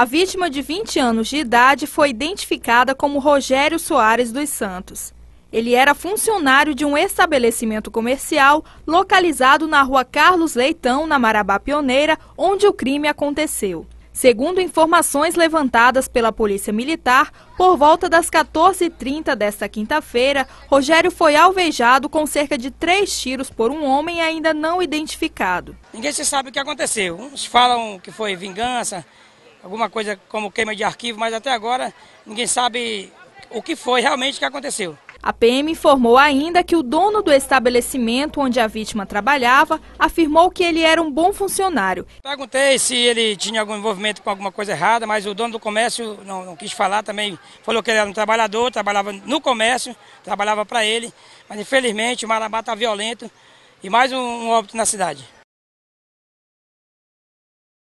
A vítima de 20 anos de idade foi identificada como Rogério Soares dos Santos. Ele era funcionário de um estabelecimento comercial localizado na rua Carlos Leitão, na Marabá Pioneira, onde o crime aconteceu. Segundo informações levantadas pela Polícia Militar, por volta das 14h30 desta quinta-feira, Rogério foi alvejado com cerca de três tiros por um homem ainda não identificado. Ninguém se sabe o que aconteceu. Uns falam que foi vingança, alguma coisa como queima de arquivo, mas até agora ninguém sabe o que foi realmente que aconteceu. A PM informou ainda que o dono do estabelecimento onde a vítima trabalhava afirmou que ele era um bom funcionário. Perguntei se ele tinha algum envolvimento com alguma coisa errada, mas o dono do comércio não, não quis falar também. Falou que ele era um trabalhador, trabalhava no comércio, trabalhava para ele, mas infelizmente o Marabá está violento e mais um, um óbito na cidade.